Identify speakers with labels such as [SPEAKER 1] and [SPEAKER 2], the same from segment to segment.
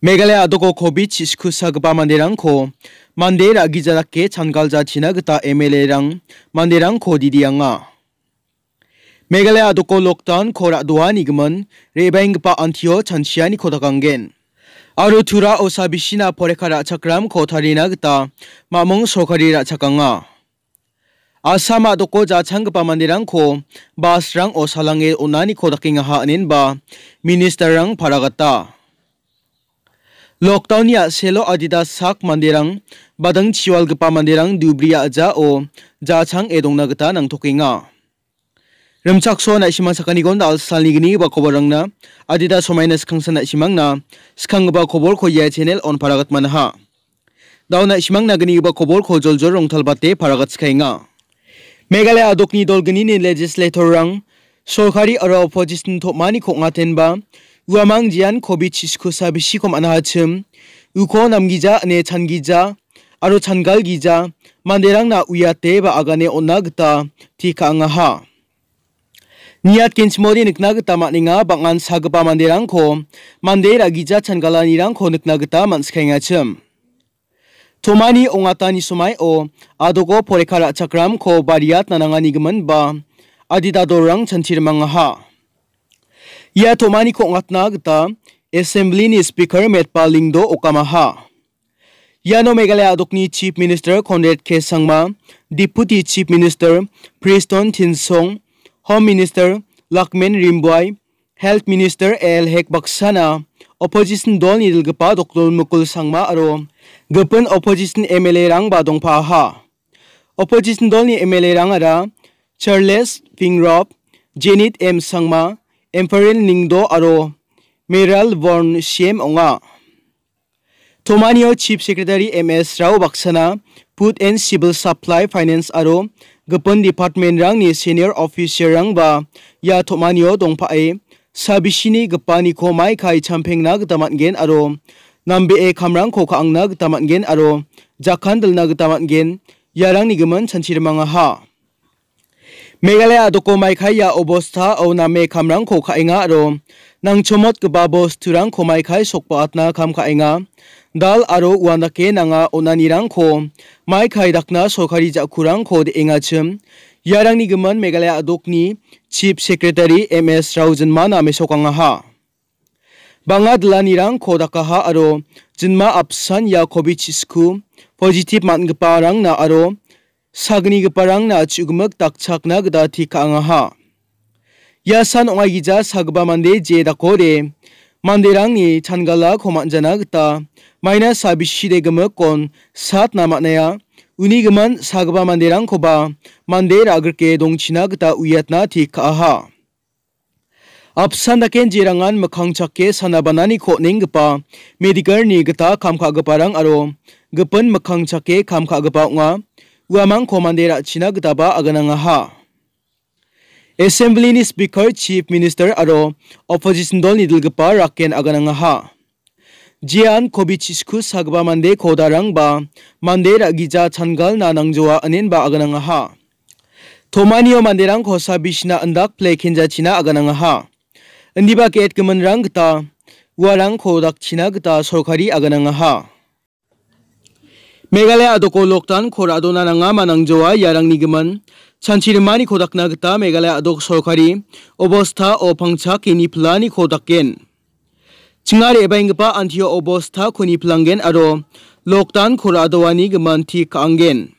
[SPEAKER 1] 메갈레 아도고 코비치 시쿠사그바 만데랑코 만데라 기자라케 찬갈자 지나그타 에멜레랑 만데랑 코디디앙아 메갈레 아도코 록탄 코라 도아니그먼 레바잉파 안티오 찬치아니 코다강겐 아루 투라 오사비시나 포레카라 착람 코타리나 그타 마몽 소카리라 착강아 아삼 아도코 자창그파 만데랑코 바스랑 오살랑에 오나니 코다킹아 하닌바 미니스터랑 바라갔다 lockdown या सेलो अदिदा साक मंदिर बदंग छिवाल गपा मंदिर दुब्रिया अजा ओ जा जाछांग एदोंगना गता नांगथोकेंगा रमचाकसो नाइसिमा साकानिगोन दाल सालनिगनि खबर खबरंगना अदिदा समायना सखांसा नाइसिमांगना सखांगबा खबर खया चेनेल ऑन फरागत मनहा दाउ नाइसिमांग नागनि बा खबर जोल जोर बाते फरागत सखायंगा मेघालय आदोकनी आदोकनि ने लेजिस्लेटर रंग सरकारी आरो अपोजिशन थोमानी खोंगा थेनबा 우아망 지안 코비치 스쿠사 비시콤 아나하침 우코 남기자 네 찬기자 아로 찬갈 기자 만데랑 나 우야테 바 아가네 온나그타 티카앙아하 니앗 켄치모리 늑나그타 마닝아 방안 사그바 만데랑코 만데라 기자 찬갈라니랑코 늑나그타 만스카잉아침 토마니 옹아타니 소마이오 아도고 포레카라 차크람 코 바리앗 나나가니그만 바 아디다도랑 찬치르망아하 ia tomaniko ongatna gita Assemblyni Speaker Metpalingdo Okamaha. Iano Meghalaya Adokni Chief Minister Conrad K. Sangma, Deputy Chief Minister Preston Tinsong, Home Minister Lakmen Rimboy, Health Minister A. L. Hek Baksana, opposition dol nidilgapa Dr. Mukul Sangma aro gepun opposition MLA rang ba dongpa ha. Opposition dol ni MLA rang ara Charles Fingrop, Janet M. Sangma, एम्फरेन निंगदो आरो मेराल बर्न CM ओंगा थमानियो chief secretary M S Rao बाक्साना food and civil supply finance आरो गपन डिपार्टमेंट रंगनि सीनियर ऑफिसर रंग बा या थमानियो दंफाए साबिसिनि गपानिखौ माइ खाय चामफेंना गतामानगेन आरो नाम्बे ए खामरां खखांना गतामानगेन आरो जाखान दलना गतामानगेन यारांनि गोमोन सानसिरमाङा हा Meghalaya dokomai khaya obostha ona me khamrang kho khainga ro nang chomot gba bos turang khomai khai sokpa atna kham khainga dal aro wana ke nanga onani rang kho mai khai dakna sokari ja kurang kho de enga chim yarang ni gman Meghalaya adokni chief secretary ms raujan mana me sokanga ha banga dilani rang kho dakaha aro jinma apsan ya kobich sku positive man gpa rang na aro sagni g e parang na achugmak takchak na gda ti ka anga ha yasan onga gija sagba mande je da kore manderang ni changala k o m a n j a n a gta maina sabishi de gmak kon sat na manaya uni gman sagba manderang k o b a mandera agrke dongchina gta uyatna ti ka ha Apsan daken jirangan makang chakke sanabanani gpa. ning Medikar ko ni g 앞산 k 켄 지랑안 먹항착게 사나바나니 코닝 p 파 n m 거 k a n g c 그파 k 아로 그펀 먹항 a g 감 a unga. uamang komandera china gitaba agananga ha assembly ni speaker chief minister aro opposition dol nidilgipa raken agananga ha jian kobichishku sagba mande kodarang ba mande ragija changal nanangjoa anen ba agananga ha thomanio manderang khosa bishna andak play khenja china agananga ha andiba ket kemanrang gita uarang khodak china gita sorkari agananga ha Meghalaya Adoko Loktan Khorado Nananga Manangjoa Yarang Nigaman Chanchirimani Khodakna Gita Meghalaya Adok Sorkari Obostha O Pangcha Kini Plani Khodakken Chingari Ebaingpa Antio Obostha Kuni Plangen Aro Loktan Khoradowani Gaman Tik Angen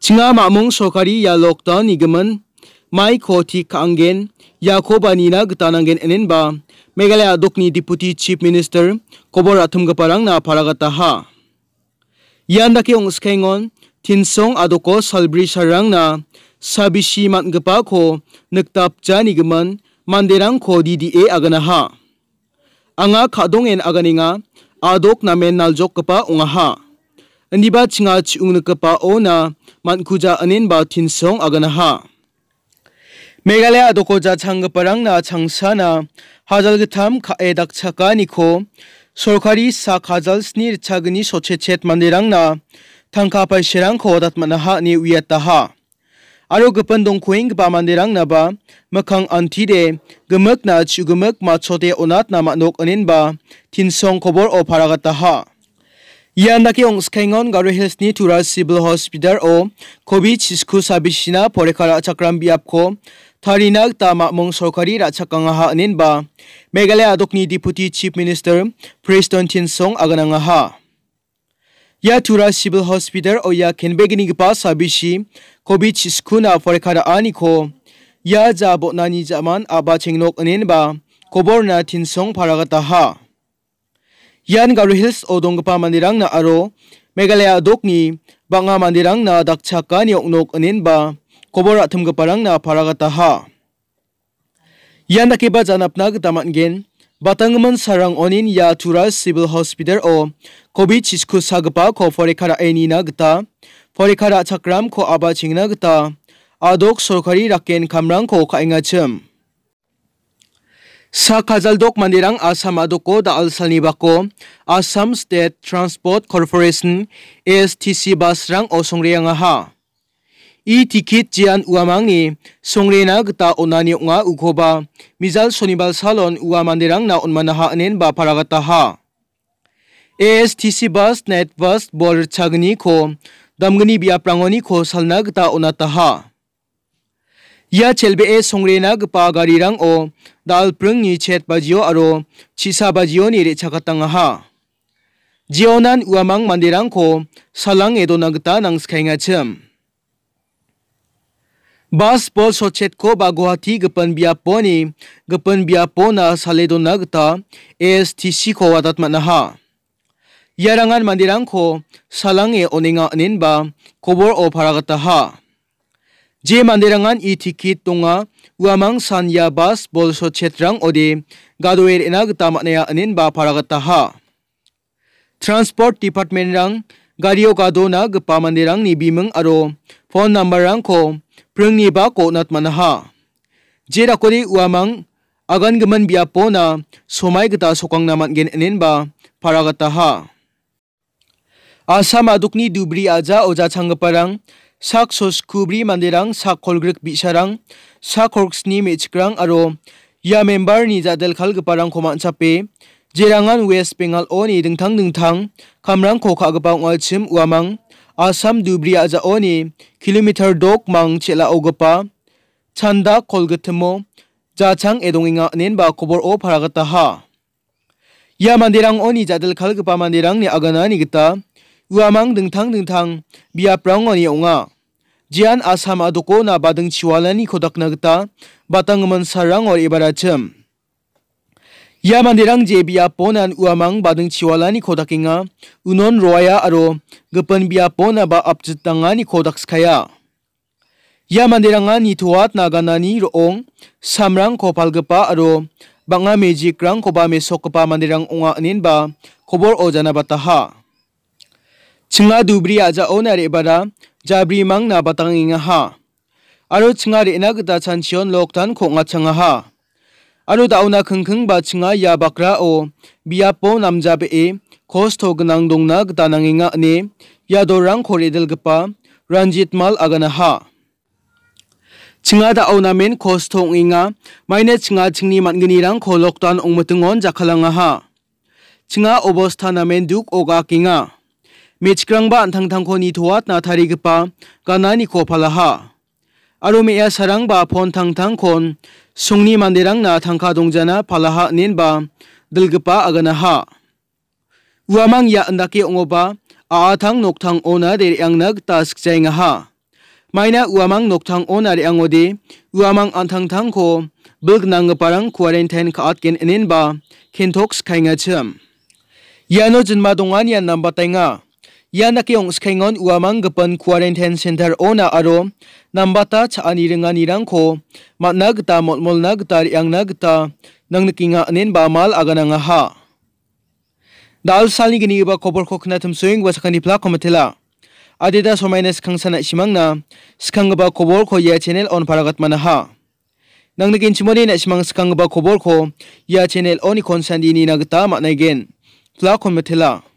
[SPEAKER 1] Chinga Mamung Sorkari Ya Loktan Nigaman Mai Khoti Kangen Yakobani Na Gitanangen Enenba Meghalaya Adokni Deputy Chief Minister Kobor Athumgaparang Na Paragata Ha Yanda ki ong skengon, tinsong adoko salbri sarang na, sabi si matgepa ko, n e k t a p jani geman, manderang ko di di e aganaha. Anga kadongen aganinga, adok namen naljok kepa ungaha. a Ndiba chinga chiung kepa o na, mankuja anin ba tinsong aganaha. Megale changgeparang changsa adoko ja na na, h a 아 a l getam ka edak chaka niko, Սորկարի սակհազալսնի իրցագնի շոչեցետ մանդերաննա, թանքապայշերան խողոդատ մնահա նի ույետահա։ Արո գպնդոնքույնգ բամանդերաննա բա, մկան անտիր է, գմըկ նաչ ու գմըկ մացոտ է ունատ նամանոք ընին բա, թինսոն խոբոր օ պարաղատահա։ ইয়ান্দাকি অংসখাইঙ্গন গারো হিলসনি Tura civil hospital ও covid school সার্ভিসিনা পরেখা রাচাক্রাম বিয়াপকো থারিনাক তামাকমং সরকারি রাচাকাঙ্গাহা নিন বা মেঘালয় আদকনি deputy chief minister Preston Tynsong আগানাঙ্গাহা या टुरा सिविल हॉस्पिटल और या खेनबेगनी पा साबिशी कोविड स्कूना फरेखादा आनिको या जाबोनानी जामान आबा चेंगनोक अनेनबा कोबोरना थिनसोंग फारागता हा Yan Garu Hills odongpa mandirang na aro Meghalaya adokni banga mandirang na dakchaka nioknok anin ba kobor athumgaparang na paragata ha. Yan dakiba janapna gita matgen Batangman sarang onin ya Tural Civil Hospital o COVID chisku sagpa ko forekara enina gita forekara chakram ko aba chingna gita adok sorkari raken kamrang ko kaingachim. Sakazaldok mandirang Assam adoko da alsalnibako Assam State Transport Corporation ASTC bus rang osongriangaha. I tikit jian uamangi songrena gita onani unga ukoba mizal sonibal salon ua mandirang na onmanaha anen ba paragataha. ASTC bus net bus bor chagni ko damgani biaprangoni ko salna gita onataha. ia chelbee songrena gita garirang dalpringni chet bajio aro chisa bajioni re·chakatangaha jionan uamang manderangko salang edona gita nangskaingachim bus bol sochetko ba guwahati gipin biaponi gipin biapona sale dona gita ASTC ko wadatmanaha iarangan manderangko salange onenga aninba kobor o paragataha जे मानेरंगान इ ticket तोंगा UMANG सानया बास बोलसो छेत्रंग ओदे गादोएर एना गता मनेया अनिन transport department रंग गाडियो गादोना गपा मानेरंग नि बिमंग आरो phone number रंग खो प्रंगनि बा कोनत मनहा जेरा कोरी उमांग अगन गमन बिया पोना सोमाय गता सोकांग नामन गेन एनिन बा फारागता हा आसाम दुब्री आजा ओजा छंगपरंग sak soskubri manderang sak kolgrik bi·sarang sak horksni me·chikrang aro ia membarni jadel kalgiparangko man·chape jerangan west bengal oni dingtang dingtang kamrangko ka·gipa ong·achim uamang asam dubri aja-oni kilometer dok mang chela-ogipa chanda kolgitimo jachang edongenga nenba kobor o paragataha ia manderang oni jadel kalgipa manderangni aganani gita uamang dingtang dingtang biaprangoni onga jian asam aduko na badang chiwalani kodakna batang man sarang or ibarachim. Ya mandirang je biapo nan uamang badang chiwalani kodakinga unon roya aro gepen biapo pona ba apjitangani kodakskaya. Ia ya mandiranga nituat naganani roong samrang Kopal kopalgepa aro banga Mejik rang koba mesokpa mandirang unga anin ba kobor ojana bataha. Cengadu dubri aja onar bara Jabri mang na batang inga ha. Aro t s i n g a r i na gita chanchion lok tan ko nga t s a n g a ha. Aro dauna kengkeng ba t s i n g a ya bakra o biapo y namjabe e kosto gnang dongna gita nanginga ne ya dorang kore del g e p a ranjit mal agana ha. Tsinga to tsinga tsingni tan kos men maine geni una inga man rang n da ko lok o 칭아 다오 u 멘코스통잉 a 마 a 네 칭아 칭니 만근이랑 콜록 a obos tanamen duk oga kinga. มีชกรังบ้านทางทางคนนีทวัดนาทาริกปากันนานิโคพลาฮาอารมณ์เอสรังบาพรทางทางคนสุงนีมันเดรังนาทางคาดงจนาพลาฮาเนินบาดลกปาอากนาฮาวามังยาอันดักยองบาอาทังนกทางโอนาเดรยังนักตาสกใจงฮาไม่นะวามังนกทางโอนาเดยังอดีวามังอันทางทางโคบิกนางปารังควาเรนเทนขาดกินเนินบาเคนทุกส์ไขงาเชื่อมยานุจินมาดงอันยันนำบัตเงา Yana kiyong skengon uamang gapan quarantine center ona aro nambata cha aniringa nirang ko matna gta motmol na gta yang na gta nang nikinga anin bamal agana nga ha. Dal salni gini ba kobor ko kna tumsuing wasakani pla komatela. Adida somaines kangsana simang na skang ba kobor ko ya channel on paragat manaha. Nang nikin chimoni na simang skang ba kobor ko ya channel on ikon sandini na gta matna gen. Pla komatela.